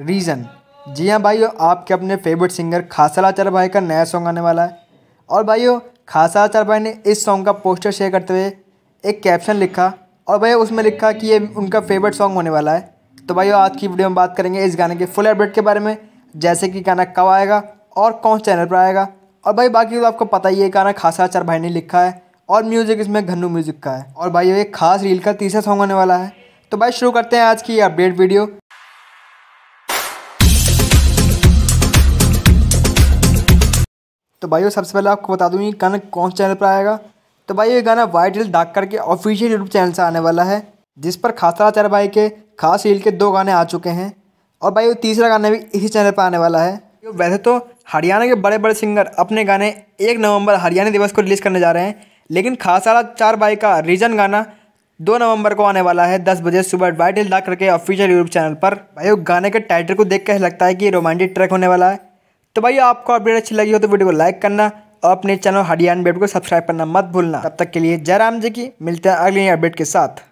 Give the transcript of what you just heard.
reason जी हाँ भाइयों आपके अपने फेवरेट सिंगर खासा लाचार भाई का नया सॉन्ग आने वाला है और भाइयों खासा लाचार भाई ने इस सॉन्ग का पोस्टर शेयर करते हुए एक कैप्शन लिखा और भाई उसमें लिखा कि ये उनका फेवरेट सॉन्ग होने वाला है तो भाइयों आज की वीडियो में बात करेंगे इस गाने के फुल अपडेट के बारे में जैसे कि गाना कब आएगा और कौन चैनल पर आएगा और भाई बाकी तो आपको पता ही है गाना खासा आचार भाई ने लिखा है और म्यूज़िक इसमें घन्नू म्यूज़िक का है और भाई ये खास रील का तीसरा सॉन्ग होने वाला है तो भाई शुरू करते हैं आज की अपडेट वीडियो तो भाई सबसे पहले आपको बता दूँगी गाना कौन से चैनल पर आएगा तो भाई ये गाना वाइट हिल डाक करके ऑफिशियल यूट्यूब चैनल से आने वाला है जिस पर चार भाई के खास हिल के दो गाने आ चुके हैं और भाई वो तीसरा गाना भी इसी चैनल पर आने वाला है वैसे तो हरियाणा के बड़े बड़े सिंगर अपने गाने एक नवंबर हरियाणा दिवस को रिलीज़ करने जा रहे हैं लेकिन खासारा चार बाई का रीजन गाना दो नवंबर को आने वाला है दस बजे सुबह वाइट हिल डाक करके ऑफिशियल यूट्यूब चैनल पर भाई वो गाने के टाइटल को देख कर लगता है कि रोमांटिक ट्रैक होने वाला है तो भाई आपको अपडेट अच्छी लगी हो तो वीडियो को लाइक करना और अपने चैनल हरियाणा बेट को सब्सक्राइब करना मत भूलना तब तक के लिए जयराम जी की मिलते हैं अगले अपडेट के साथ